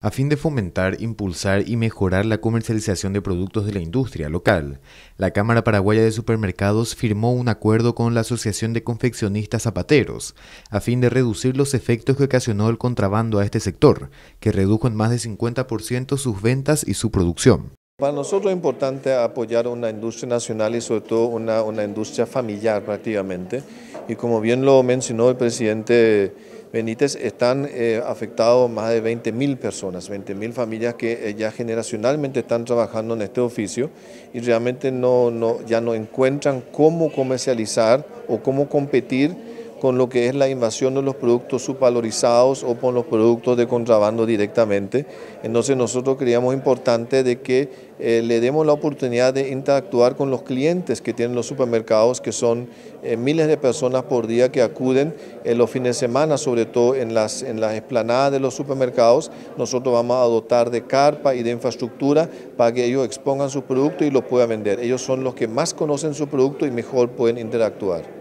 a fin de fomentar, impulsar y mejorar la comercialización de productos de la industria local. La Cámara Paraguaya de Supermercados firmó un acuerdo con la Asociación de Confeccionistas Zapateros, a fin de reducir los efectos que ocasionó el contrabando a este sector, que redujo en más de 50% sus ventas y su producción. Para nosotros es importante apoyar una industria nacional y sobre todo una, una industria familiar prácticamente. Y como bien lo mencionó el presidente Benítez están eh, afectados más de 20.000 personas, 20.000 familias que eh, ya generacionalmente están trabajando en este oficio y realmente no, ya no encuentran cómo comercializar o cómo competir con lo que es la invasión de los productos subvalorizados o con los productos de contrabando directamente. Entonces nosotros creíamos importante de que eh, le demos la oportunidad de interactuar con los clientes que tienen los supermercados, que son eh, miles de personas por día que acuden en eh, los fines de semana, sobre todo en las, en las esplanadas de los supermercados. Nosotros vamos a dotar de carpa y de infraestructura para que ellos expongan su producto y lo puedan vender. Ellos son los que más conocen su producto y mejor pueden interactuar.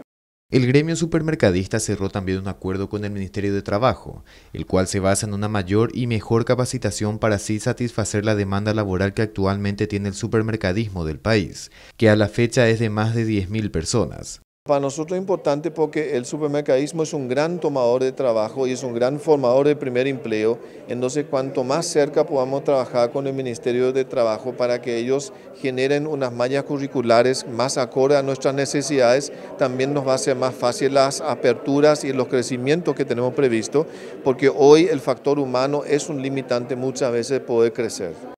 El gremio supermercadista cerró también un acuerdo con el Ministerio de Trabajo, el cual se basa en una mayor y mejor capacitación para así satisfacer la demanda laboral que actualmente tiene el supermercadismo del país, que a la fecha es de más de 10.000 personas. Para nosotros es importante porque el supermercadismo es un gran tomador de trabajo y es un gran formador de primer empleo. Entonces, cuanto más cerca podamos trabajar con el Ministerio de Trabajo para que ellos generen unas mallas curriculares más acorde a nuestras necesidades, también nos va a ser más fácil las aperturas y los crecimientos que tenemos previsto, porque hoy el factor humano es un limitante muchas veces poder crecer.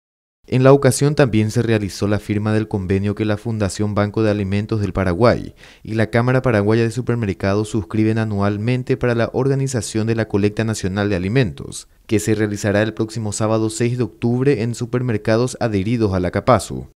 En la ocasión también se realizó la firma del convenio que la Fundación Banco de Alimentos del Paraguay y la Cámara Paraguaya de Supermercados suscriben anualmente para la organización de la Colecta Nacional de Alimentos, que se realizará el próximo sábado 6 de octubre en supermercados adheridos a la CAPASU.